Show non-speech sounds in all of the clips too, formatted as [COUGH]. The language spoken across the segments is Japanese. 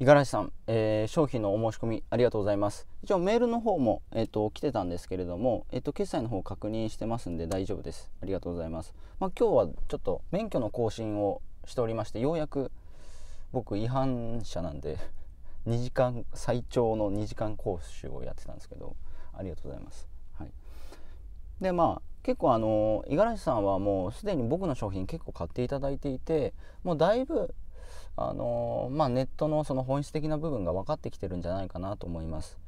五十嵐さん、えー、商品のお申し込みありがとうございます。一応メールの方も、えーと、来てたんですけれども、えーと、決済の方確認してますんで大丈夫です。ありがとうございます。まあ、今日はちょっと免許の更新をしておりまして、ようやく僕違反者なんで2 [LAUGHS] 時間、最長の2時間講習をやってたんですけど、ありがとうございます。はい、で、まあ、結構あの五十嵐さんはもうすでに僕の商品結構買っていただいていて、もうだいぶあのまあ、ネットのその本質的な部分が分かってきてるんじゃないかなと思います。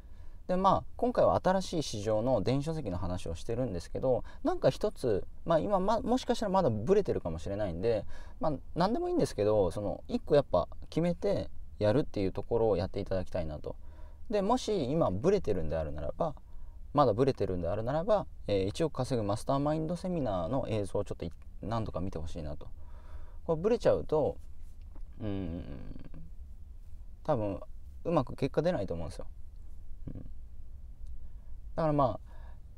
でまあ、今回は新しい市場の電子書籍の話をしてるんですけどなんか一つ、まあ、今、ま、もしかしたらまだブレてるかもしれないんで、まあ、何でもいいんですけどその1個やっぱ決めてやるっていうところをやっていただきたいなと。でもし今ブレてるんであるならばまだブレてるんであるならば、えー、1億稼ぐマスターマインドセミナーの映像をちょっと何度か見てほしいなと。これブレちゃうとうん多分うまく結果出ないと思うんですよ、うん、だからまあ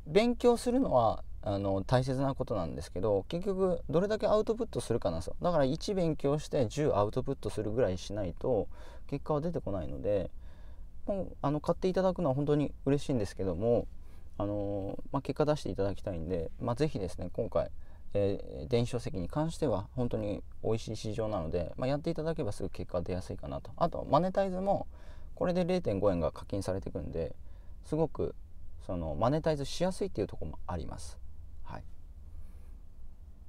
勉強するのはあの大切なことなんですけど結局どれだけアウトプットするかなんですよだから1勉強して10アウトプットするぐらいしないと結果は出てこないのでもうあの買っていただくのは本当に嬉しいんですけどもあのまあ、結果出していただきたいんで、まあ、是非ですね今回えー、電子書籍に関しては本当に美味しい市場なので、まあ、やっていただけばすぐ結果出やすいかなとあとマネタイズもこれで0.5円が課金されていくんですごくそのマネタイズしやすいっていうとこもあります。はい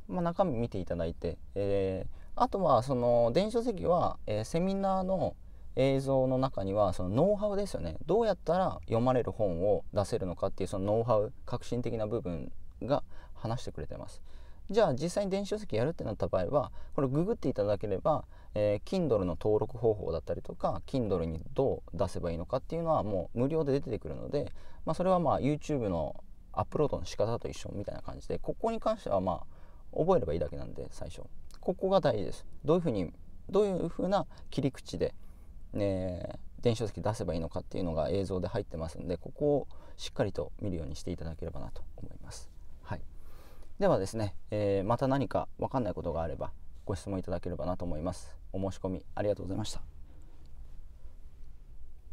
まあ、中身見ていただいて、えー、あとはその電子書籍は、えー、セミナーの映像の中にはそのノウハウですよねどうやったら読まれる本を出せるのかっていうそのノウハウ革新的な部分が話してくれてます。じゃあ実際に電子書籍やるってなった場合はこれググっていただければ、えー、Kindle の登録方法だったりとか Kindle にどう出せばいいのかっていうのはもう無料で出てくるので、まあ、それはまあ YouTube のアップロードの仕方と一緒みたいな感じでここに関してはまあ覚えればいいだけなんで最初ここが大事ですどういうふうにどういうふうな切り口で、ね、電子書籍出せばいいのかっていうのが映像で入ってますんでここをしっかりと見るようにしていただければなと思います。ではですね、えー、また何か分かんないことがあればご質問いただければなと思います。お申し込みありがとうございました。